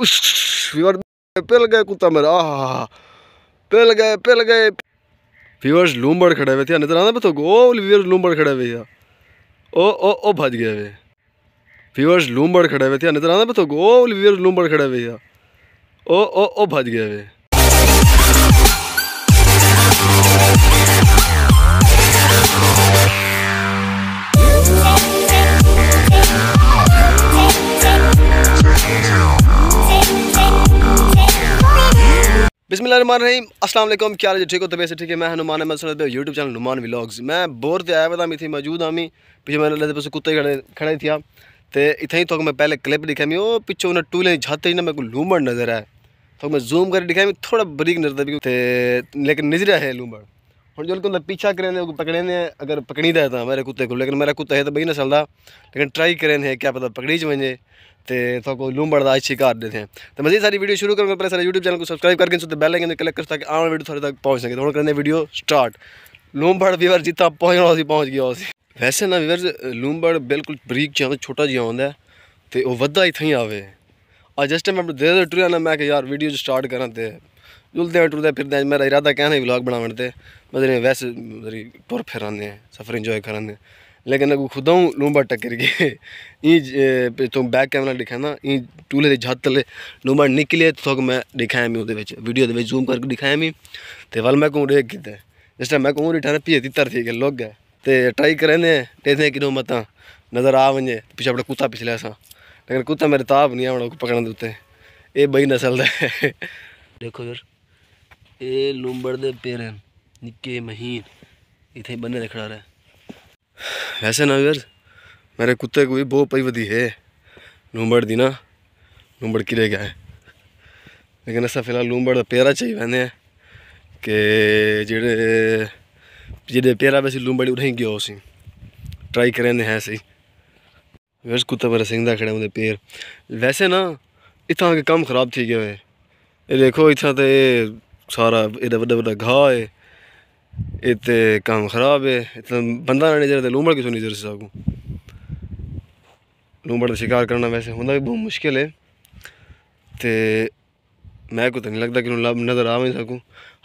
Viewer गए कुत्ता मेरा आह पेल गए पेल गए व्यूअर्स लूमबड़ खड़े हुए थे नजर आना पे तो गोल व्यूअर्स लूमबड़ खड़े हुए थे ओ ओ ओ भज गए वे व्यूअर्स लूमबड़ खड़े हुए थे नजर आना पे तो गोल व्यूअर्स लूमबड़ खड़े हुए थे ओ ओ ओ भज गए वे Oh, बिस्मिल्लाहिर्रहमानिर्रहीम अस्सलाम वालेकुम क्या जी ठीक हो तबीयत से ठीक है मैं Hanuman Ahmad Sarad YouTube channel Hanuman vlogs मैं बोर ते आया हुआ था मैं इतनी मौजूद हाँ आमी पिछले मैंने लगे पास कुत्ते खड़े खड़े थी हाँ। तो इतना ही तो मैं पहले क्लिप दिखा मैं ओ पिछे उन्हें टूले छत ही ना मेरे को लूमड़ नजर आए तो मैं जूम कर दिखाया मी थोड़ा बरीक नजर भी लेकिन नजरा है लूमड़ ਹੁਣ ਜਦੋਂ ਕੋਈ ਪਿੱਛਾ ਕਰਦੇ ਉਹ ਪਕੜੇ ਨੇ ਅਗਰ ਪਕੜੀ ਦਾ ਤਾਂ ਮੇਰੇ ਕੁੱਤੇ ਕੋਲ ਲੇਕਿਨ ਮੇਰਾ ਕੁੱਤਾ ਹੈ ਤਾਂ ਬਈ ਨਾ ਚੱਲਦਾ ਲੇਕਿਨ ਟਰਾਈ ਕਰਦੇ ਨੇ ਕਿਆ ਪਤਾ ਪਕੜੀ ਚ ਵੰਜੇ ਤੇ ਤਾਂ ਕੋਈ ਲੂੰਬੜ ਦਾ ਸ਼ਿਕਾਰ ਦੇ ਤੇ ਤਾਂ ਮਜ਼ੇ ਸਾਰੀ ਵੀਡੀਓ ਸ਼ੁਰੂ ਕਰਾਂਗਾ ਪਹਿਲੇ ਸਾਰੇ YouTube ਚੈਨਲ ਨੂੰ ਸਬਸਕ੍ਰਾਈਬ ਕਰਕੇ ਸੋ ਬੈਲ ਆਈਕਨ ਕੇ ਕਲਿੱਕ ਕਰ ਤਾਂ ਕਿ ਆਉਣ ਵੀਡੀਓ ਤੁਹਾਡੇ ਤੱਕ ਪਹੁੰਚ ਸਕੇ ਹੁਣ ਕਰਨੇ ਵੀਡੀਓ ਸਟਾਰਟ ਲੂੰਬੜ ਵੀਰ ਜਿੱਤਾ ਪਹੁੰਚਣਾ ਸੀ ਪਹੁੰਚ ਗਿਆ ਸੀ ਵੈਸੇ ਨਾ ਵੀਵਰ ਲੂੰਬੜ ਬਿਲਕੁਲ ਬਰੀਕ ਜਿਹਾ ਛੋਟਾ ਜਿਹਾ ਹੁੰਦਾ ਤੇ ਉਹ ਵੱਧਾ ਇਥੇ ਹੀ ਆਵੇ ਅਜਸਟ ਮੈਂ ਦੇ ਦੇ ਟੁਰਿਆ ਨਾ ਮੈਂ ਕਿ ਯਾਰ ਵੀਡੀਓ ਸਟਾਰਟ ਕਰਾਂ ਤੇ जुलते जुलदे टुरदे फिरदे मेरा इरादा कहने ब्लॉग बनाने ते मतलब वैसे टुर मतलब फिराने सफ़र इंजॉय कराने लेकिन अगू खुद लूंबा टक्कर गए ई तो बैक कैमरा दिखा ना ई टूले की छत ले लूंबा निकले तो मैं दिखाया मी ओदे वीडियो जूम करके दिखाया मी तो वल मैं घूम रेक कीते जिस टाइम मैं घूम रिटर्न पी तीतर थी के लोग है तो ट्राई करे कि मत नजर आ वने पीछे अपना कुत्ता पिछले सा लेकिन कुत्ता मेरे ताप नहीं आवड़ा पकड़न दे उत्ते ए बई नस्ल दा देखो यार એ લુંબડદે પેરેન निक्के महीन इतने बने खड़ा रहे वैसे ना यार मेरे कुत्ते को भी बहुत पई वधी है लूंबड़ दी ना लूंबड़ किले गए लेकिन ऐसा फिलहाल लूंबड़ पेरा चाहिए मैंने कि जेडे जेडे पेरा वैसे लूंबड़ी उठाई गया उसी ट्राई करें है सही वैसे कुत्ता मेरा सिंगदा खड़ा उनके पेड़ वैसे ना इतना के कम ख़राब थी गए है देखो इतना तो ਸਾਰਾ ਇਹਦਾ ਵੱਡਾ ਵੱਡਾ ਘਾਹ ਹੈ ਇਤੇ ਕੰਮ ਖਰਾਬ ਹੈ ਇਤਨਾ ਬੰਦਾ ਨਾ ਜਿਹੜਾ ਤੇ ਲੂੰਬੜ ਕਿਸੋਂ ਨਹੀਂ ਸੇ ਸਾਗੂ ਲੂੰਬੜ ਦਾ ਸ਼ਿਕਾਰ ਕਰਨਾ ਵੈਸੇ ਹੁੰਦਾ ਵੀ ਬਹੁਤ ਮੁਸ਼ਕਿਲ ਹੈ ਤੇ ਮੈਂ ਕੋ ਤਾਂ ਨਹੀਂ ਲੱਗਦਾ ਕਿ ਨੂੰ ਲੱਭ ਨਜ਼ਰ ਆਵੇਂ ਸਕੂ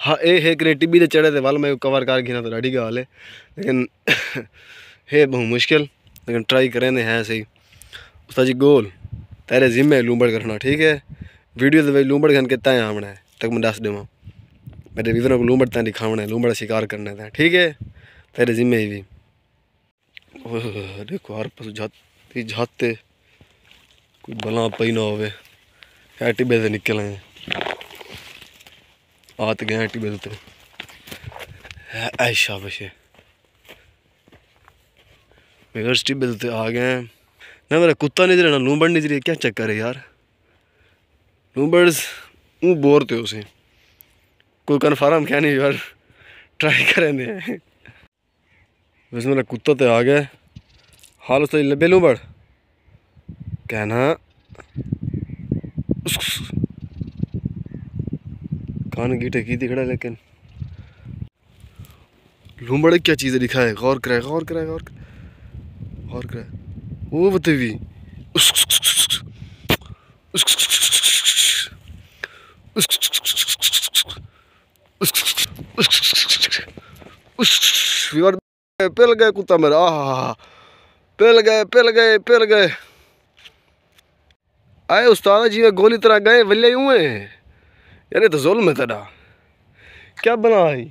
ਹਾਂ ਇਹ ਹੈ ਕਿ ਟਿੱਬੀ ਦੇ ਚੜੇ ਤੇ ਵੱਲ ਮੈਂ ਕਵਰ ਕਰ ਗਿਆ ਤਾਂ ਡਾਢੀ ਗਾਲ ਹੈ ਲੇਕਿਨ ਹੈ ਬਹੁਤ ਮੁਸ਼ਕਿਲ ਲੇਕਿਨ ਟਰਾਈ ਰਹੇ ਹੈ ਸਹੀ ਉਸਤਾ ਜੀ ਗੋਲ ਤੇਰੇ ਜ਼ਿੰਮੇ ਲੂੰਬੜ ਕਰਨਾ ਠੀਕ ਹੈ ਵੀਡੀਓ ਦੇ ਵਿੱਚ ਲੂੰਬੜ ਘਨ ਕਿਤਾ ਆਵਣਾ ਤੱਕ ਮੈਂ ਦੱਸ ਦੇਵਾਂ मेरे वीरों को लूम्बड़ तें दिखावना है लूमड़ शिकार करने तें ठीक है तेरे जिम्मे भी देखो हर पास जाते जाते कोई बला पई ना हो है टिब्बे से निकल आए आत गए टिब्बे से ऐशा बशे मेरे टिब्बे से आ गए ना मेरा कुत्ता नहीं जरा लूमड़ नहीं जरिए क्या चक्कर है यार लूम्बड़ बोर थे उसे कोई कन्फर्म क्या नहीं यार ट्राई करें दे वैसे मेरा कुत्ता तो आ गया हाल उस लबे लूँ बड़ कहना कान गीटे की है लेकिन लूम्बड़ क्या चीज़ दिखा है गौर कराए गौर कराए गौर कराए गौर कराए वो बतेवी उस विमान पेल गए कुत्ता मेरा आह पेल गए पेल गए पेल गए आए उस्ताद जी में गोली तरह गए वल्ले हुए यानी तो जुल्म है तेरा क्या बना आई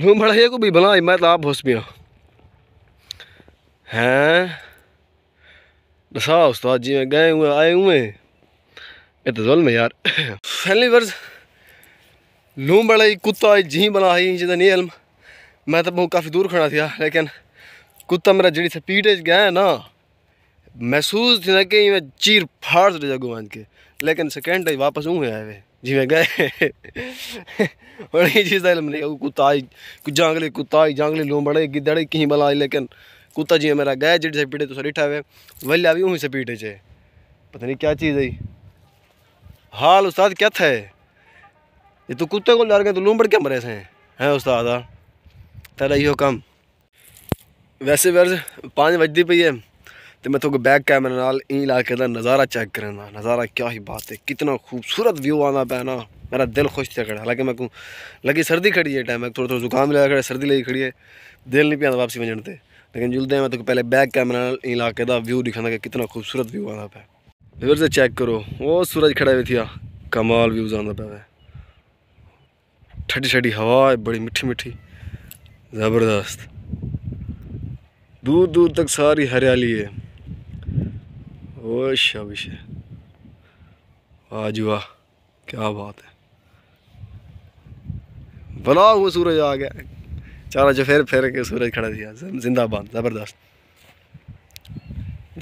वो बड़ा ये को भी बनाई मैं तो आप होश में हैं दसा उस्ताद जी में गए हुए आए हुए ये तो जुल्म है यार फैमिली वर्ष लूम बड़ाई कुत्ता जी बना आई जो नहीं हेलम मैं तो बहुत काफ़ी दूर खड़ा था लेकिन कुत्ता मेरा जी से गया गया ना महसूस थी ना कि मैं चीर फाड़ तो जगो मान के लेकिन सेकेंड वापस ऊँ आए वे मैं गए बड़ी चीज़ का नहीं कुत्ता आई जंगली कुत्ता आई जंगली लूम बड़े गिदड़े कहीं बला आई लेकिन कुत्ता जी मेरा गया जी से पीटे तो डिठा हुए भी ऊँ से पीटे चे पता नहीं क्या चीज़ आई हाल उस्ताद क्या था ये तो कुत्ते को लड़ गए तो लूमबड़ के मरे से हैं हैं उस्ताद हाँ। तेरा इहो कम वैसे वैसे पाँच बजती पी है तो मैं तुमको बैक कैमरे नाल इन इलाके का नज़ारा चेक कर नज़ारा क्या ही बात है कितना खूबसूरत व्यू आना पैना मेरा दिल खुश थे खड़ा हालांकि मैं को लगी सर्दी खड़ी है टाइम थोड़ा थोड़ा जुकाम लगा खड़ा सर्दी लगी खड़ी है दिल नहीं पिया वापसी वजन से लेकिन जुलते हैं मैं तुमको पहले बैक कैमरे नाल इन इलाके का व्यू दिखा कि कितना खूबसूरत व्यू आना पै फिर से चेक करो वो सूरज खड़ा हुए थी कमाल व्यूज़ आना पै ठंडी ठंडी हवा बड़ी मीठी मीठी ज़बरदस्त दूर दूर तक सारी हरियाली है ओ शाबिश है वाह क्या बात है भला हुआ सूरज आ गया चारा चफेर फेर के सूरज खड़ा दिया जिंदाबाद ज़बरदस्त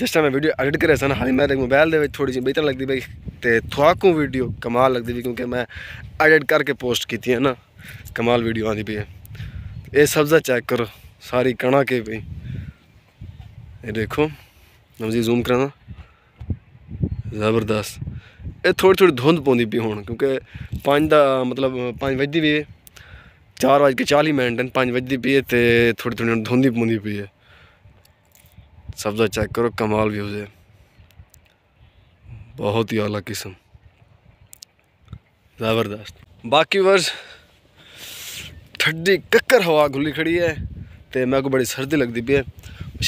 जिस टाइम मैं वीडियो एडिट करे सन हाली मेरे मोबाइल थोड़ी जी बेहतर लगती भाई ते थोआकू वीडियो कमाल लगदी भी क्योंकि मैं एडिट करके पोस्ट की है ना कमाल वीडियो आँदी पी है ये सब्ज़ा चेक करो सारी कणा के पी ये देखो जी जूम कराना ਜ਼ਬਰਦਸਤ ਇਹ ਥੋੜੀ ਥੋੜੀ ਧੁੰਦ ਪਉਂਦੀ ਪਈ ਹੁਣ ਕਿਉਂਕਿ 5 ਦਾ ਮਤਲਬ 5 ਵਜਦੀ ਵੀ 4 ਵਜ ਕੇ 40 ਮਿੰਟ ਨੇ 5 ਵਜਦੀ ਪਈ ਤੇ ਥੋੜੀ ਥੋੜੀ ਧੁੰਦੀ ਪਉਂਦੀ ਪਈ ਹੈ ਸਬਜ਼ਾ ਚੈੱਕ ਕਰੋ ਕਮਾਲ ਵਿਊਜ਼ ਹੈ बहुत ही अला किस्म ज़बरदस्त बाकी वर्ष ठंडी कक्कर हवा खुली खड़ी है तो मैं को बड़ी सर्दी लगती पी है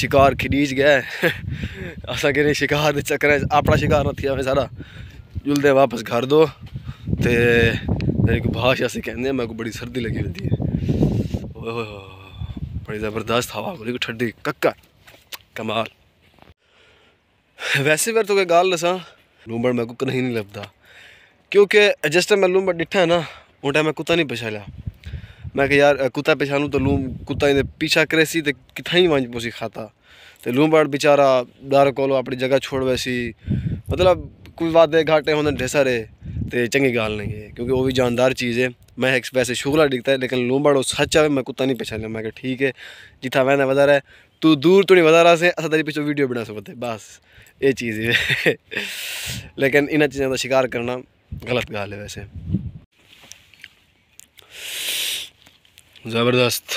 शिकार खरीज गया है अस कहने शिकार के चक्कर अपना शिकार रखी आवे सारा जुलदे वापस घर दो तो मेरे को भाष अस कहते मैं को बड़ी सर्दी लगी होती है बड़ी ज़बरदस्त हवा खुली ठंडी कक्कर कमाल वैसे फिर तो गल दसा ਲੂੰਬੜ ਮੈਨੂੰ ਕੁੱਕ ਨਹੀਂ ਲੱਭਦਾ ਕਿਉਂਕਿ ਜਿਸ ਟਾਈਮ ਮੈਂ ਲੂੰਬੜ ਡਿੱਠਾ ਨਾ ਉਹ ਟਾਈਮ ਮੈਂ ਕੁੱਤਾ ਨਹੀਂ ਪਛਾਣਿਆ मैं कि यार कुत्ता पहचानू तो लूम कुत्ता इन पीछा करे सी तो कितना ही वंज पोसी खाता तो लूम बेचारा डर को अपनी जगह छोड़ वैसी मतलब कोई वादे घाटे होने ढेसा रहे तो चंगी गाल नहीं है क्योंकि वो भी जानदार चीज़ है मैं एक वैसे शुगला डिगता है लेकिन लूम सच है मैं कुत्ता नहीं पहचान मैं ठीक है जितना वहना वजह है तू दूर थोड़ी तो वधारा से असा तेरी पिछले वीडियो बना सकते बस ये चीज़ है लेकिन इन चीज़ों का शिकार करना गलत गाल है वैसे ज़बरदस्त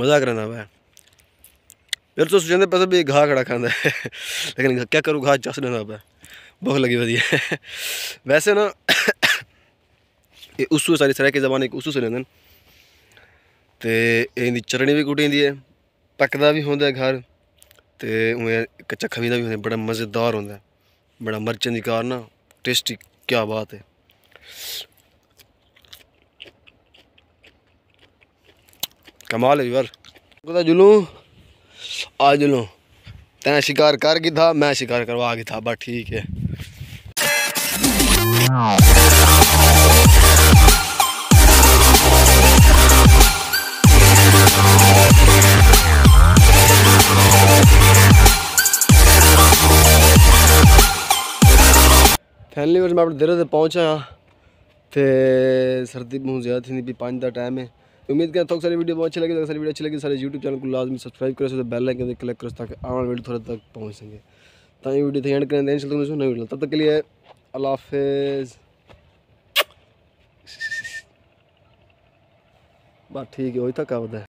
मज़ा करना वह फिर तो सोचते पैसे भी घा खड़ा खाँदा है लेकिन क्या करूँ घा चस लेना पै भुख लगी वजी वैसे ना ये उसू सारी सराय के ज़माने उसू से लेंदे ਤੇ ਇਹਦੀ ਚਰਣੀ ਵੀ ਕੁੱਟੀਂਦੀ ਹੈ ਪੱਕਦਾ ਵੀ ਹੁੰਦਾ ਘਰ ਤੇ ਉਵੇਂ ਇੱਕ ਚੱਖਾ ਵੀ ਦਾ ਵੀ ਹੁੰਦਾ ਬੜਾ ਮਜ਼ੇਦਾਰ ਹੁੰਦਾ ਬੜਾ ਮਰਚਾਂ ਦੀ ਕਾਰਨ ਨਾ ਟੇਸਟੀ ਕੀ ਬਾਤ ਹੈ ਕਮਾਲ ਹੈ ਯਾਰ ਉਹਦਾ ਜੁਲੂ ਆ ਜੁਲੂ ਤੈਂ ਸ਼ਿਕਾਰ ਕਰ ਗਈ ਥਾ ਮੈਂ ਸ਼ਿਕਾਰ ਕਰਵਾ ਗਈ ਥਾ ਬਸ ਠੀਕ ਹੈ फाइनली वर्स मैं अपने देर से पहुँचा तो सर्दी बहुत ज़्यादा थी भी पाँच का टाइम है उम्मीद करें तो सारी वीडियो बहुत अच्छी लगी तो सारी वीडियो अच्छी लगी सारे यूट्यूब चैनल को लाजमी सब्सक्राइब करो तो बैल लाइकन क्लिक करो ताकि आने वीडियो थोड़े तक पहुँच सकें तो ये वीडियो थे एंड करें देन चलते मुझे नई वीडियो तब तक के लिए अल्लाह हाफिज़ बस ठीक है वही तक थकावत है